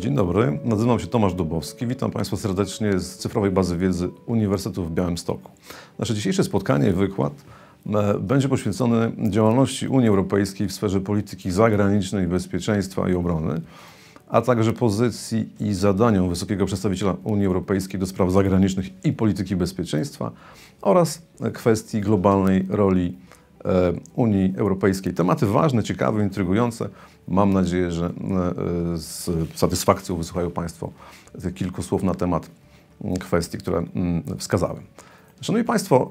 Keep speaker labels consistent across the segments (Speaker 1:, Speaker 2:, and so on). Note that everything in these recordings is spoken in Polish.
Speaker 1: Dzień dobry, nazywam się Tomasz Dubowski. Witam Państwa serdecznie z Cyfrowej Bazy Wiedzy Uniwersytetu w Białymstoku. Nasze dzisiejsze spotkanie i wykład e, będzie poświęcony działalności Unii Europejskiej w sferze polityki zagranicznej, bezpieczeństwa i obrony, a także pozycji i zadaniom wysokiego przedstawiciela Unii Europejskiej do spraw zagranicznych i polityki bezpieczeństwa oraz kwestii globalnej roli e, Unii Europejskiej. Tematy ważne, ciekawe, intrygujące, Mam nadzieję, że e, e, z satysfakcją wysłuchają Państwo kilku słów na temat mm, kwestii, które mm, wskazałem. Szanowni Państwo,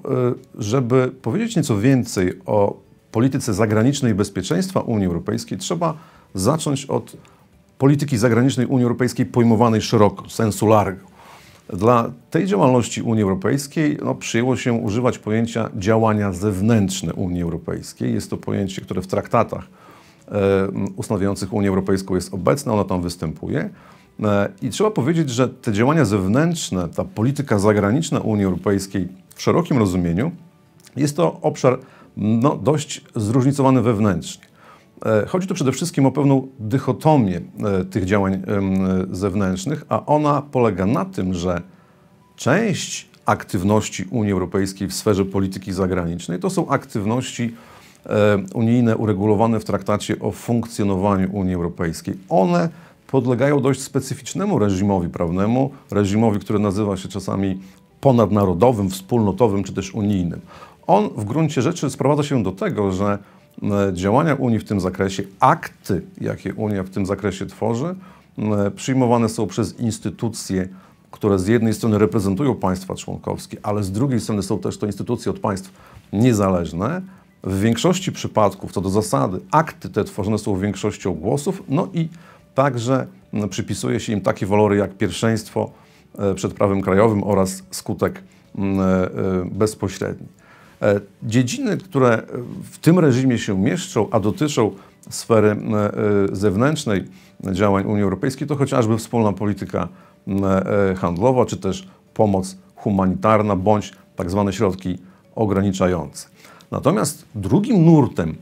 Speaker 1: e, żeby powiedzieć nieco więcej o polityce zagranicznej i bezpieczeństwa Unii Europejskiej, trzeba zacząć od polityki zagranicznej Unii Europejskiej pojmowanej szeroko, sensu largo. Dla tej działalności Unii Europejskiej no, przyjęło się używać pojęcia działania zewnętrzne Unii Europejskiej. Jest to pojęcie, które w traktatach E, ustanawiających Unię Europejską jest obecna, ona tam występuje. E, I trzeba powiedzieć, że te działania zewnętrzne, ta polityka zagraniczna Unii Europejskiej w szerokim rozumieniu, jest to obszar no, dość zróżnicowany wewnętrznie. E, chodzi tu przede wszystkim o pewną dychotomię tych działań zewnętrznych, a ona polega na tym, że część aktywności Unii Europejskiej w sferze polityki zagranicznej to są aktywności E, unijne uregulowane w traktacie o funkcjonowaniu Unii Europejskiej. One podlegają dość specyficznemu reżimowi prawnemu, reżimowi, który nazywa się czasami ponadnarodowym, wspólnotowym czy też unijnym. On w gruncie rzeczy sprowadza się do tego, że e, działania Unii w tym zakresie, akty, jakie Unia w tym zakresie tworzy, e, przyjmowane są przez instytucje, które z jednej strony reprezentują państwa członkowskie, ale z drugiej strony są też to instytucje od państw niezależne w większości przypadków, co do zasady, akty te tworzone są większością głosów, no i także mm, przypisuje się im takie walory jak pierwszeństwo e, przed prawem krajowym oraz skutek mm, e, e, bezpośredni. Dziedziny, które w tym reżimie się mieszczą, a dotyczą sfery mm, zewnętrznej działań Unii Europejskiej, to chociażby wspólna polityka handlowa, czy też pomoc humanitarna, bądź tak zwane środki ograniczające. Natomiast drugim nurtem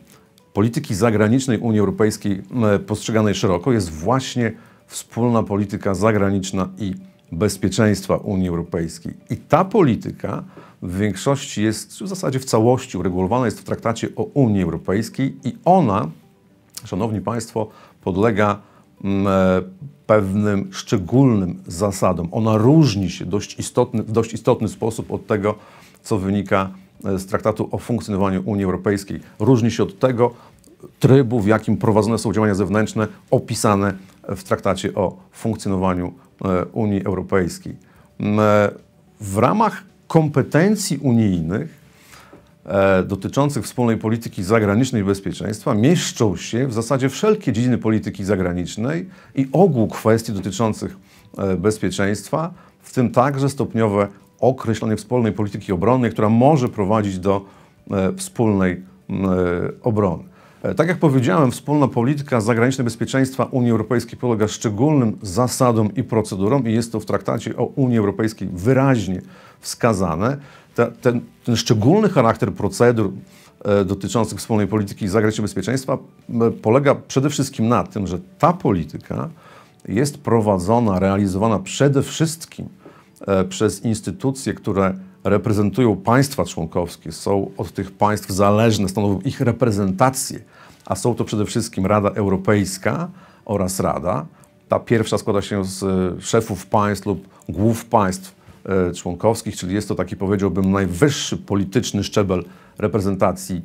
Speaker 1: polityki zagranicznej Unii Europejskiej postrzeganej szeroko jest właśnie wspólna polityka zagraniczna i bezpieczeństwa Unii Europejskiej. I ta polityka w większości jest, w zasadzie w całości uregulowana jest w traktacie o Unii Europejskiej i ona, Szanowni Państwo, podlega e, pewnym szczególnym zasadom. Ona różni się dość istotny, w dość istotny sposób od tego, co wynika z E, z Traktatu o funkcjonowaniu Unii Europejskiej różni się od tego trybu, w jakim prowadzone są działania zewnętrzne opisane w Traktacie o funkcjonowaniu e, Unii Europejskiej. E, w ramach kompetencji unijnych dotyczących wspólnej polityki zagranicznej i bezpieczeństwa mieszczą się w zasadzie wszelkie dziedziny polityki zagranicznej i ogół kwestii dotyczących bezpieczeństwa, w tym także stopniowe określonej wspólnej polityki obronnej, która może prowadzić do e, wspólnej e, obrony. E, tak jak powiedziałem, wspólna polityka zagranicznego bezpieczeństwa Unii Europejskiej polega szczególnym zasadom i procedurom i jest to w traktacie o Unii Europejskiej wyraźnie wskazane. Ten, ten, szczególny charakter procedur dotyczących wspólnej polityki zagranicznej bezpieczeństwa polega przede wszystkim na tym, że ta polityka jest prowadzona, realizowana przede wszystkim E, przez instytucje, które reprezentują państwa członkowskie, są od tych państw zależne, stanowią ich reprezentację, a są to przede wszystkim Rada Europejska oraz Rada. Ta pierwsza składa się z e, szefów państw lub głów państw e, członkowskich, czyli jest to taki, powiedziałbym, najwyższy polityczny szczebel reprezentacji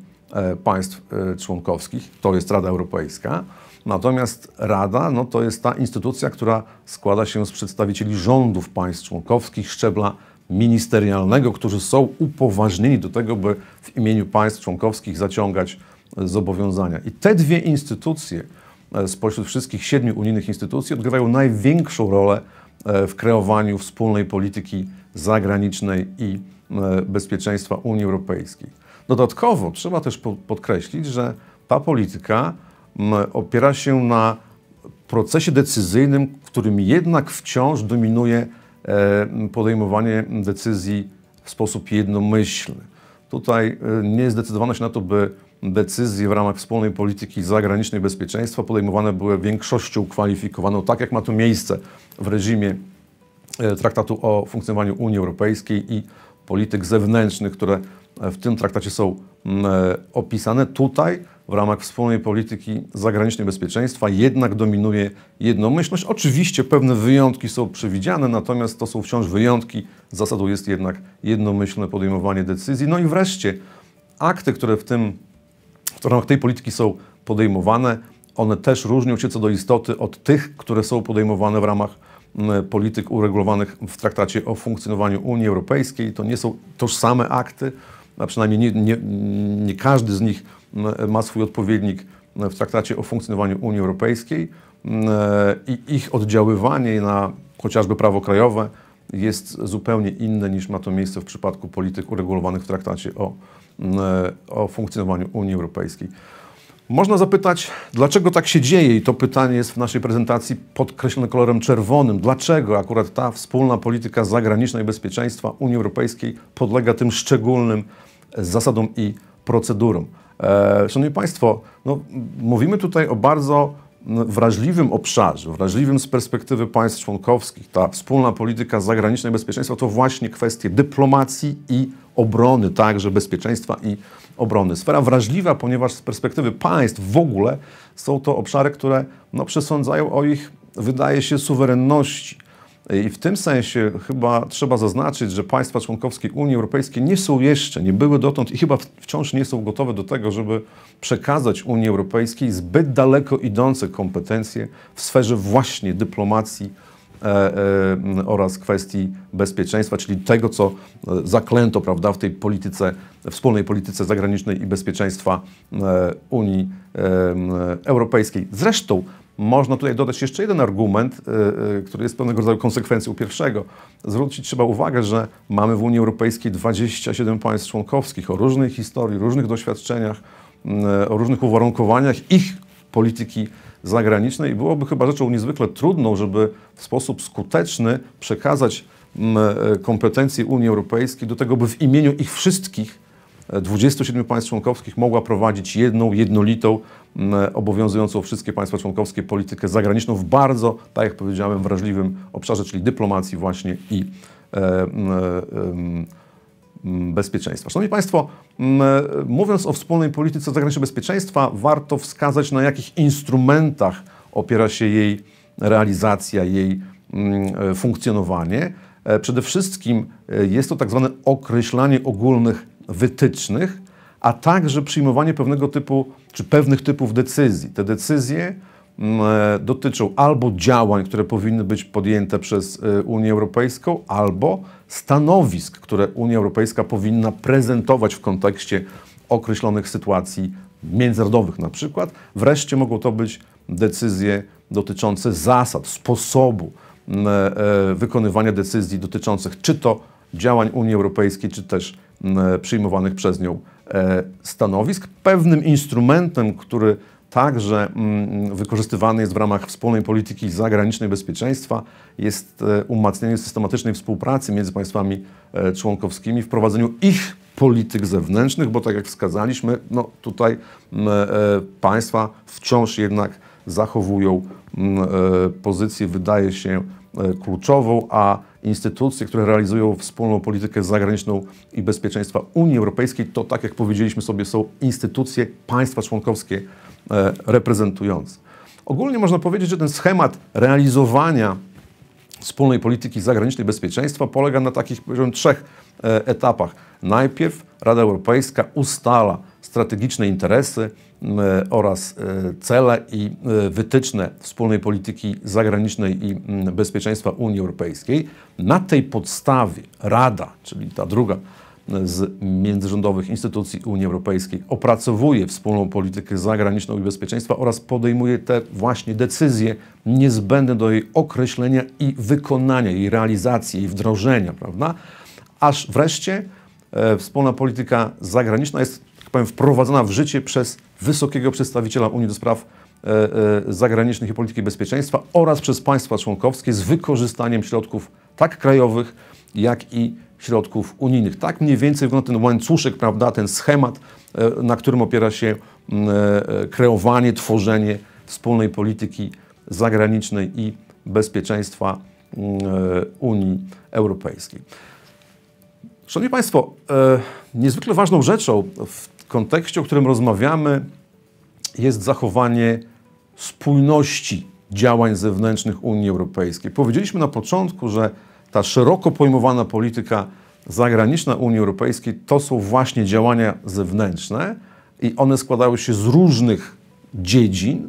Speaker 1: państw członkowskich, to jest Rada Europejska. Natomiast Rada no, to jest ta instytucja, która składa się z przedstawicieli rządów państw członkowskich, szczebla ministerialnego, którzy są upoważnieni do tego, by w imieniu państw członkowskich zaciągać zobowiązania. I te dwie instytucje e, spośród wszystkich siedmiu unijnych instytucji odgrywają największą rolę e, w kreowaniu wspólnej polityki zagranicznej i e, bezpieczeństwa Unii Europejskiej. Dodatkowo trzeba też podkreślić, że ta polityka opiera się na procesie decyzyjnym, w którym jednak wciąż dominuje e, podejmowanie decyzji w sposób jednomyślny. Tutaj e, nie zdecydowano się na to, by decyzje w ramach wspólnej polityki zagranicznej bezpieczeństwa podejmowane były większością kwalifikowaną, tak jak ma to miejsce w reżimie e, Traktatu o funkcjonowaniu Unii Europejskiej i polityk zewnętrznych, które w tym traktacie są E, opisane tutaj w ramach wspólnej polityki zagranicznej bezpieczeństwa jednak dominuje jednomyślność. Oczywiście pewne wyjątki są przewidziane, natomiast to są wciąż wyjątki. Zasadą jest jednak jednomyślne podejmowanie decyzji. No i wreszcie akty, które w tym w ramach tej polityki są podejmowane, one też różnią się co do istoty od tych, które są podejmowane w ramach polityk uregulowanych w traktacie o funkcjonowaniu Unii Europejskiej. To nie są tożsame akty a przynajmniej nie, nie, nie każdy z nich ma swój odpowiednik w traktacie o funkcjonowaniu Unii Europejskiej i ich oddziaływanie na chociażby prawo krajowe jest zupełnie inne niż ma to miejsce w przypadku polityk uregulowanych w traktacie o, o funkcjonowaniu Unii Europejskiej. Można zapytać, dlaczego tak się dzieje, i to pytanie jest w naszej prezentacji podkreślone kolorem czerwonym. Dlaczego akurat ta wspólna polityka zagraniczna i bezpieczeństwa Unii Europejskiej podlega tym szczególnym e, zasadom i procedurom? E, szanowni Państwo, no, mówimy tutaj o bardzo no, wrażliwym obszarze, wrażliwym z perspektywy państw członkowskich, ta wspólna polityka zagraniczna i bezpieczeństwa to właśnie kwestie dyplomacji i obrony, także bezpieczeństwa i obrony. Sfera wrażliwa, ponieważ z perspektywy państw w ogóle są to obszary, które no, przesądzają o ich, wydaje się, suwerenności i w tym sensie chyba trzeba zaznaczyć, że państwa członkowskie Unii Europejskiej nie są jeszcze, nie były dotąd i chyba wciąż nie są gotowe do tego, żeby przekazać Unii Europejskiej zbyt daleko idące kompetencje w sferze właśnie dyplomacji e, e, oraz kwestii bezpieczeństwa, czyli tego, co e, zaklęto prawda, w tej polityce, wspólnej polityce zagranicznej i bezpieczeństwa e, Unii e, Europejskiej. Zresztą można tutaj dodać jeszcze jeden argument, y, y, który jest pewnego rodzaju konsekwencją pierwszego. Zwrócić trzeba uwagę, że mamy w Unii Europejskiej 27 państw członkowskich o różnej historii, różnych doświadczeniach, mm, e, o różnych uwarunkowaniach ich polityki zagranicznej i byłoby chyba rzeczą niezwykle trudną, żeby w sposób skuteczny przekazać mm, e, kompetencji Unii Europejskiej do tego, by w imieniu ich wszystkich 27 państw członkowskich mogła prowadzić jedną, jednolitą, mm, obowiązującą wszystkie państwa członkowskie politykę zagraniczną w bardzo, tak jak powiedziałem, wrażliwym obszarze, czyli dyplomacji właśnie i e, e, e, bezpieczeństwa. Szanowni Państwo, e, mówiąc o wspólnej polityce zagranicznej bezpieczeństwa, warto wskazać na jakich instrumentach opiera się jej realizacja, jej e, funkcjonowanie. E, przede wszystkim jest to tak zwane określanie ogólnych wytycznych, a także przyjmowanie pewnego typu czy pewnych typów decyzji. Te decyzje mm, e, dotyczą albo działań, które powinny być podjęte przez e, Unię Europejską, albo stanowisk, które Unia Europejska powinna prezentować w kontekście określonych sytuacji międzynarodowych na przykład. Wreszcie mogą to być decyzje dotyczące zasad, sposobu mm, e, wykonywania decyzji dotyczących czy to działań Unii Europejskiej, czy też E, przyjmowanych przez nią e, stanowisk. Pewnym instrumentem, który także wykorzystywany jest w ramach wspólnej polityki zagranicznej bezpieczeństwa, jest e, umacnianie systematycznej współpracy między państwami członkowskimi w prowadzeniu ich polityk zewnętrznych, bo tak jak wskazaliśmy, no tutaj państwa wciąż jednak zachowują pozycję, wydaje się, kluczową, a instytucje, które realizują wspólną politykę zagraniczną i bezpieczeństwa Unii Europejskiej, to tak jak powiedzieliśmy sobie, są instytucje państwa członkowskie e, reprezentujące. Ogólnie można powiedzieć, że ten schemat realizowania wspólnej polityki zagranicznej bezpieczeństwa polega na takich, powiedziałbym, trzech e, etapach. Najpierw Rada Europejska ustala strategiczne interesy oraz e, cele i e, wytyczne wspólnej polityki zagranicznej i bezpieczeństwa Unii Europejskiej. Na tej podstawie Rada, czyli ta druga z międzyrządowych instytucji Unii Europejskiej, opracowuje wspólną politykę zagraniczną i bezpieczeństwa oraz podejmuje te właśnie decyzje niezbędne do jej określenia i wykonania, jej realizacji, jej wdrożenia, prawda? Aż wreszcie e, wspólna polityka zagraniczna jest powiem, wprowadzona w życie przez wysokiego przedstawiciela Unii do spraw e, e, zagranicznych i polityki bezpieczeństwa oraz przez państwa członkowskie z wykorzystaniem środków tak krajowych, jak i środków unijnych. Tak mniej więcej wygląda ten łańcuszek, prawda, ten schemat, e, na którym opiera się kreowanie, tworzenie wspólnej polityki zagranicznej i bezpieczeństwa Unii Europejskiej. Szanowni Państwo, niezwykle ważną rzeczą w kontekście, o którym rozmawiamy, jest zachowanie spójności działań zewnętrznych Unii Europejskiej. Powiedzieliśmy na początku, że ta szeroko pojmowana polityka zagraniczna Unii Europejskiej to są właśnie działania zewnętrzne i one składają się z różnych dziedzin, e,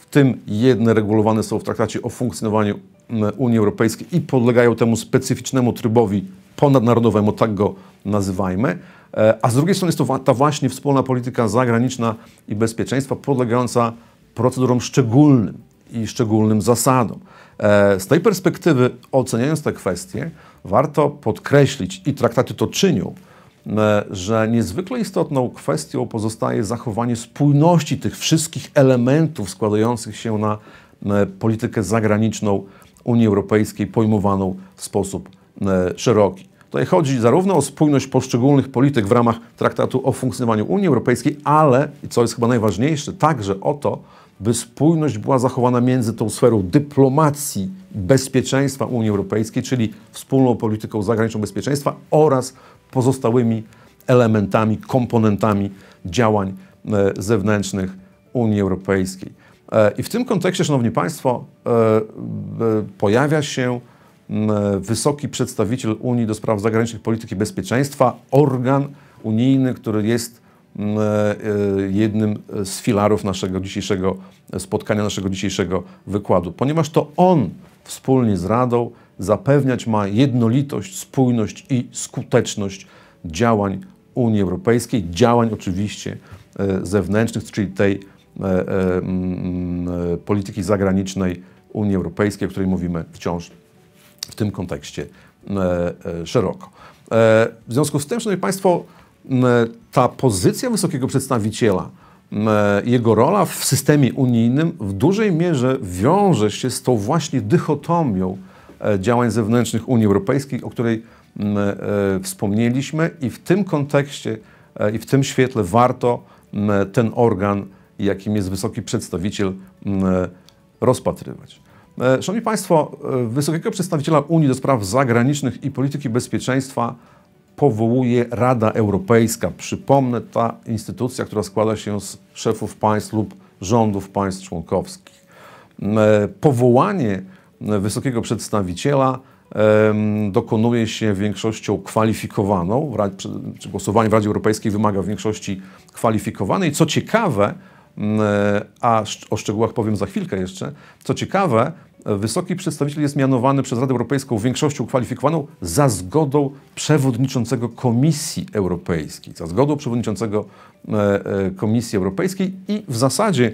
Speaker 1: w tym jedne regulowane są w traktacie o funkcjonowaniu Unii Europejskiej i podlegają temu specyficznemu trybowi ponadnarodowemu, tak go nazywajmy, E, a z drugiej strony jest to ta właśnie wspólna polityka zagraniczna i bezpieczeństwa podlegająca procedurom szczególnym i szczególnym zasadom. E, z tej perspektywy, oceniając te kwestie, warto podkreślić, i traktaty to czynią, e, że niezwykle istotną kwestią pozostaje zachowanie spójności tych wszystkich elementów składających się na politykę zagraniczną Unii Europejskiej pojmowaną w sposób szeroki. Tutaj chodzi zarówno o spójność poszczególnych polityk w ramach traktatu o funkcjonowaniu Unii Europejskiej, ale, i co jest chyba najważniejsze, także o to, by spójność była zachowana między tą sferą dyplomacji bezpieczeństwa Unii Europejskiej, czyli wspólną polityką zagraniczną bezpieczeństwa oraz pozostałymi elementami, komponentami działań e, zewnętrznych Unii Europejskiej. E, I w tym kontekście, Szanowni Państwo, e, pojawia się wysoki przedstawiciel Unii do spraw zagranicznych, polityki bezpieczeństwa, organ unijny, który jest e, e, jednym z filarów naszego dzisiejszego e, spotkania, naszego dzisiejszego wykładu, ponieważ to on wspólnie z Radą zapewniać ma jednolitość, spójność i skuteczność działań Unii Europejskiej, działań oczywiście zewnętrznych, czyli tej polityki zagranicznej Unii Europejskiej, o której mówimy wciąż w tym kontekście e, e, szeroko. E, w związku z tym, Szanowni Państwo, ta pozycja wysokiego przedstawiciela, jego rola w systemie unijnym w dużej mierze wiąże się z tą właśnie dychotomią działań zewnętrznych Unii Europejskiej, o której wspomnieliśmy, i w tym kontekście i w tym świetle warto ten organ, jakim jest wysoki przedstawiciel, rozpatrywać. E, szanowni Państwo, e, wysokiego przedstawiciela Unii do spraw zagranicznych i polityki bezpieczeństwa powołuje Rada Europejska. Przypomnę, ta instytucja, która składa się z szefów państw lub rządów państw członkowskich. E, powołanie wysokiego przedstawiciela dokonuje się większością kwalifikowaną, głosowanie w Radzie Europejskiej wymaga większości kwalifikowanej. Co ciekawe, Mm, e, a o szczegółach powiem za chwilkę jeszcze. Co ciekawe, e, wysoki przedstawiciel jest mianowany przez Radę Europejską większością kwalifikowaną za zgodą przewodniczącego Komisji Europejskiej, za zgodą przewodniczącego e, Komisji Europejskiej i w zasadzie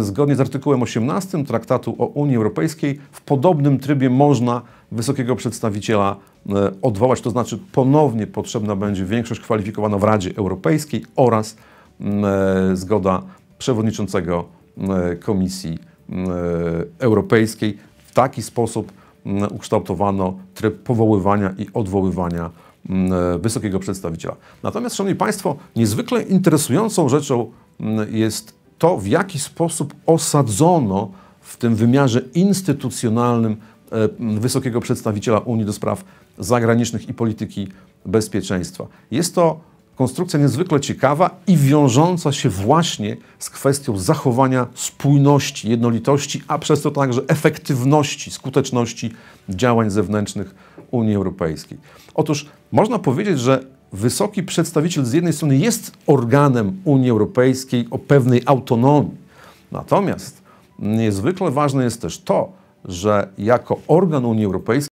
Speaker 1: zgodnie z artykułem 18 Traktatu o Unii Europejskiej w podobnym trybie można wysokiego przedstawiciela odwołać, to znaczy ponownie potrzebna będzie większość kwalifikowana w Radzie Europejskiej oraz mm, zgoda przewodniczącego mm, e, Komisji mm, e, Europejskiej. W taki sposób mm, ukształtowano tryb powoływania i odwoływania e, wysokiego przedstawiciela. Natomiast, Szanowni Państwo, niezwykle interesującą rzeczą jest to, w jaki sposób osadzono w tym wymiarze instytucjonalnym wysokiego przedstawiciela Unii do spraw zagranicznych i polityki bezpieczeństwa. Jest to konstrukcja niezwykle ciekawa i wiążąca się właśnie z kwestią zachowania spójności, jednolitości, a przez to także efektywności, skuteczności działań zewnętrznych Unii Europejskiej. Otóż można powiedzieć, że wysoki przedstawiciel z jednej strony jest organem Unii Europejskiej o pewnej autonomii, natomiast niezwykle ważne jest też to, że jako organ Unii Europejskiej